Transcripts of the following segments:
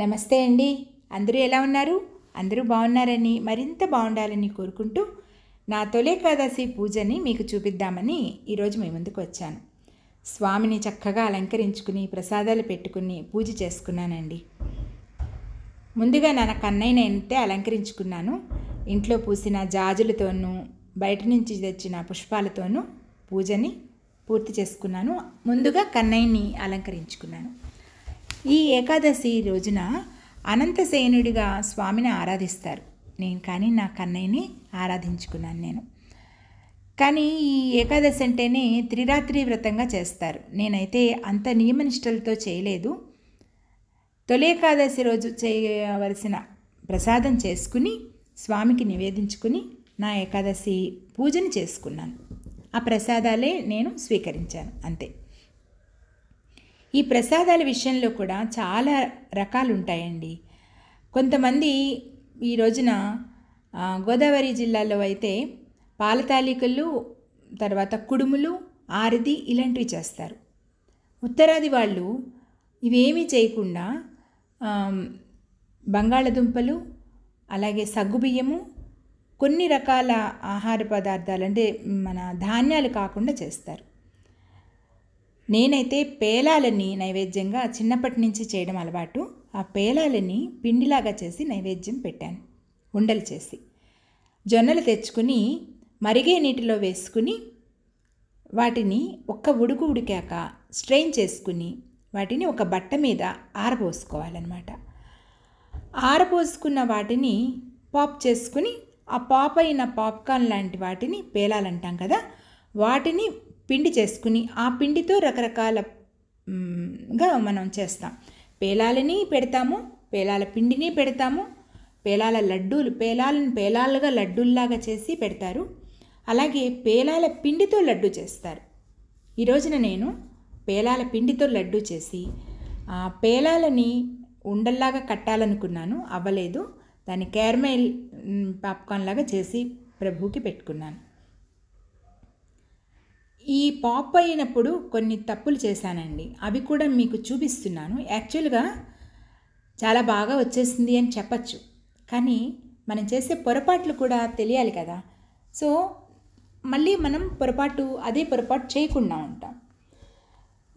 నమస్తే అండి అందరూ ఎలా ఉన్నారు అందరూ బాగున్నారని మరింత బాగుండాలని కోరుకుంటూ నా తొలి ఏకాదశి పూజని మీకు చూపిద్దామని ఈరోజు మీ ముందుకు వచ్చాను స్వామిని చక్కగా అలంకరించుకుని ప్రసాదాలు పెట్టుకుని పూజ చేసుకున్నానండి ముందుగా నా ఎంతే అలంకరించుకున్నాను ఇంట్లో పూసిన జాజులతోనూ బయట నుంచి తెచ్చిన పుష్పాలతోనూ పూజని పూర్తి చేసుకున్నాను ముందుగా కన్నయ్యని అలంకరించుకున్నాను ఈ ఏకాదశి రోజున అనంతసేనుడిగా స్వామిని ఆరాధిస్తారు నేను కానీ నా కన్నయ్యని ఆరాధించుకున్నాను నేను కానీ ఈ ఏకాదశి అంటేనే త్రిరాత్రి వ్రతంగా చేస్తారు నేనైతే అంత నియమనిష్టలతో చేయలేదు తొలి ఏకాదశి రోజు చేయవలసిన ప్రసాదం చేసుకుని స్వామికి నివేదించుకుని నా ఏకాదశి పూజను చేసుకున్నాను ఆ ప్రసాదాలే నేను స్వీకరించాను అంతే ఈ ప్రసాదాల విషయంలో కూడా చాలా రకాలు ఉంటాయండి కొంతమంది ఈ రోజున గోదావరి జిల్లాలో అయితే పాల తర్వాత కుడుములు ఆరిది ఇలాంటివి చేస్తారు ఉత్తరాది వాళ్ళు ఇవేమీ చేయకుండా బంగాళదుంపలు అలాగే సగ్గుబియ్యము కొన్ని రకాల ఆహార పదార్థాలు అంటే మన ధాన్యాలు కాకుండా చేస్తారు నేనైతే పేలాలని నైవేద్యంగా చిన్నప్పటి నుంచి చేయడం అలవాటు ఆ పేలాలని పిండిలాగా చేసి నైవేద్యం పెట్టాను ఉండలు చేసి జొన్నలు తెచ్చుకుని మరిగే నీటిలో వేసుకుని వాటిని ఒక్క ఉడుకు ఉడికాక స్ట్రెయిన్ చేసుకుని వాటిని ఒక బట్ట మీద ఆరబోసుకోవాలన్నమాట ఆరబోసుకున్న వాటిని పాప్ చేసుకుని ఆ పాప్ అయిన పాప్కార్న్ లాంటి వాటిని పేలాలంటాం కదా వాటిని పిండి చేసుకుని ఆ పిండితో రకరకాలగా మనం చేస్తాం పేలాలని పెడతాము పేలాల పిండిని పెడతాము పేలాల లడ్డూలు పేలాలను పేలాలుగా లడ్డూల్లాగా చేసి పెడతారు అలాగే పేలాల పిండితో లడ్డు చేస్తారు ఈరోజున నేను పేలాల పిండితో లడ్డు చేసి పేలాలని ఉండల్లాగా కట్టాలనుకున్నాను అవ్వలేదు దాన్ని క్యారమెల్ పాప్కార్న్ లాగా చేసి ప్రభుకి పెట్టుకున్నాను ఈ పాప్ అయినప్పుడు కొన్ని తప్పులు చేశానండి అవి కూడా మీకు చూపిస్తున్నాను యాక్చువల్గా చాలా బాగా వచ్చేసింది అని చెప్పచ్చు కానీ మనం చేసే పొరపాట్లు కూడా తెలియాలి కదా సో మళ్ళీ మనం పొరపాటు అదే పొరపాటు చేయకుండా ఉంటాం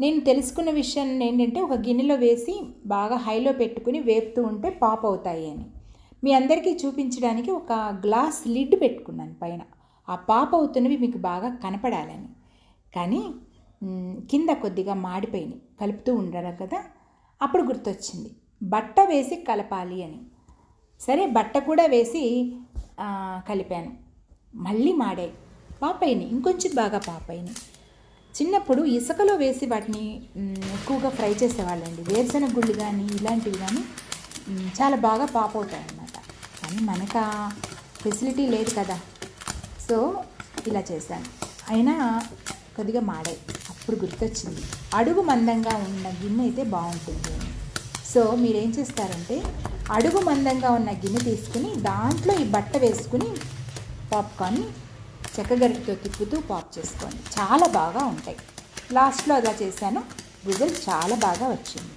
నేను తెలుసుకున్న విషయం ఏంటంటే ఒక గిన్నెలో వేసి బాగా హైలో పెట్టుకుని వేపుతూ ఉంటే పాప్ అవుతాయి అని మీ అందరికీ చూపించడానికి ఒక గ్లాస్ లిడ్ పెట్టుకున్నాను పైన ఆ పాప్ అవుతున్నవి మీకు బాగా కనపడాలని కానీ కింద కొద్దిగా మాడిపోయినాయి కలుపుతూ ఉండరు కదా అప్పుడు గుర్తొచ్చింది బట్ట వేసి కలపాలి అని సరే బట్ట కూడా వేసి కలిపాను మళ్ళీ మాడే పాపైని ఇంకొంచెం బాగా పాపైని చిన్నప్పుడు ఇసుకలో వేసి వాటిని ఎక్కువగా ఫ్రై చేసేవాళ్ళండి వేరుశెనగ గుళ్ళు కానీ ఇలాంటివి కానీ చాలా బాగా పాప అవుతాయి అన్నమాట కానీ మనకు ఫెసిలిటీ లేదు కదా సో ఇలా చేశాను అయినా కొద్దిగా మాడాయి అప్పుడు గుర్తొచ్చింది అడుగు మందంగా ఉన్న గిన్నె అయితే బాగుంటుంది సో మీరేం చేస్తారంటే అడుగు మందంగా ఉన్న గిన్నె తీసుకుని దాంట్లో ఈ బట్ట వేసుకుని పాప్కార్న్ చెక్కగరిటితో తిప్పుతూ పాప్ చేసుకోండి చాలా బాగా ఉంటాయి లాస్ట్లో అలా చేశాను రిజల్ట్ చాలా బాగా వచ్చింది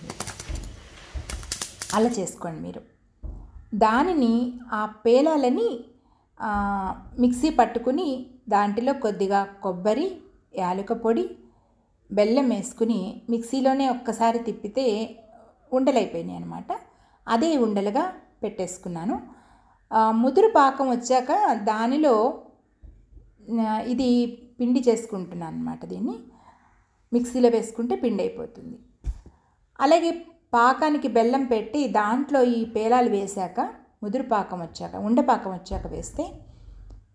అలా చేసుకోండి మీరు దానిని ఆ పేలాలని మిక్సీ పట్టుకుని దాంట్లో కొద్దిగా కొబ్బరి యాలుక పొడి బెల్లం వేసుకుని మిక్సీలోనే ఒక్కసారి తిప్పితే ఉండలైపోయినాయి అనమాట అదే ఉండలుగా పెట్టేసుకున్నాను ముదురు పాకం వచ్చాక దానిలో ఇది పిండి చేసుకుంటున్నాను అనమాట దీన్ని మిక్సీలో వేసుకుంటే పిండి అయిపోతుంది అలాగే పాకానికి బెల్లం పెట్టి దాంట్లో ఈ పేలాలు వేశాక ముదురు పాకం వచ్చాక ఉండపాకం వచ్చాక వేస్తే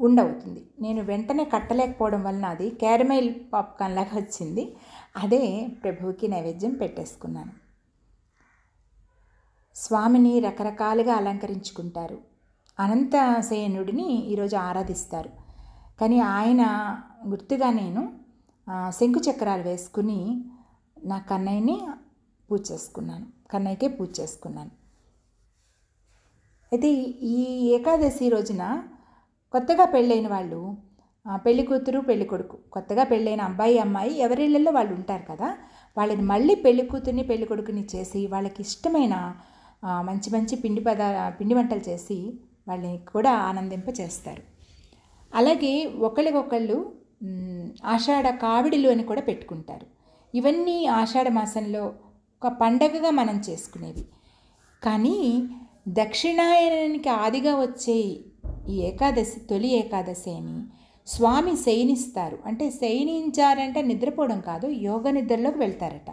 ఉండవుతుంది నేను వెంటనే కట్టలేకపోవడం వలన అది క్యారమైల్ పాప్కార్న్ లాగా వచ్చింది అదే ప్రభువుకి నైవేద్యం పెట్టేసుకున్నాను స్వామిని రకరకాలుగా అలంకరించుకుంటారు అనంతశయనుడిని ఈరోజు ఆరాధిస్తారు కానీ ఆయన గుర్తుగా నేను శంకు చక్రాలు వేసుకుని నా కన్నయ్యని పూజ చేసుకున్నాను కన్నయ్యకే పూజ చేసుకున్నాను అయితే ఈ ఏకాదశి రోజున కొత్తగా పెళ్ళైన వాళ్ళు పెళ్లి కూతురు పెళ్లి కొడుకు కొత్తగా పెళ్ళైన అబ్బాయి అమ్మాయి ఎవరిళ్ళల్లో వాళ్ళు ఉంటారు కదా వాళ్ళని మళ్ళీ పెళ్లి కూతుర్ని పెళ్లి కొడుకుని చేసి వాళ్ళకి ఇష్టమైన మంచి మంచి పిండి పద పిండి వంటలు చేసి వాళ్ళని కూడా ఆనందింప చేస్తారు అలాగే ఒకళ్ళకొకళ్ళు ఆషాఢ కావిడిలు అని కూడా పెట్టుకుంటారు ఇవన్నీ ఆషాఢ మాసంలో ఒక పండగగా మనం చేసుకునేవి కానీ దక్షిణాయనానికి ఆదిగా వచ్చే ఈ ఏకాదశి తొలి ఏకాదశి అని స్వామి శయనిస్తారు అంటే శయనించారంటే నిద్రపోవడం కాదు యోగ నిద్రలోకి వెళ్తారట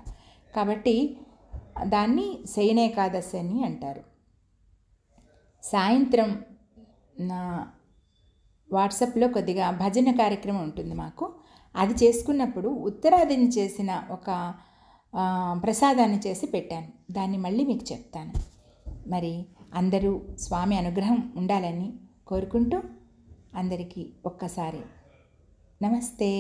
కాబట్టి దాన్ని శయనేకాదశి అని అంటారు సాయంత్రం నా వాట్సాప్లో కొద్దిగా భజన కార్యక్రమం ఉంటుంది మాకు అది చేసుకున్నప్పుడు ఉత్తరాదిని చేసిన ఒక ప్రసాదాన్ని చేసి పెట్టాను దాన్ని మళ్ళీ మీకు చెప్తాను మరి అందరూ స్వామి అనుగ్రహం ఉండాలని కోరుకుంటూ అందరికీ ఒక్కసారి నమస్తే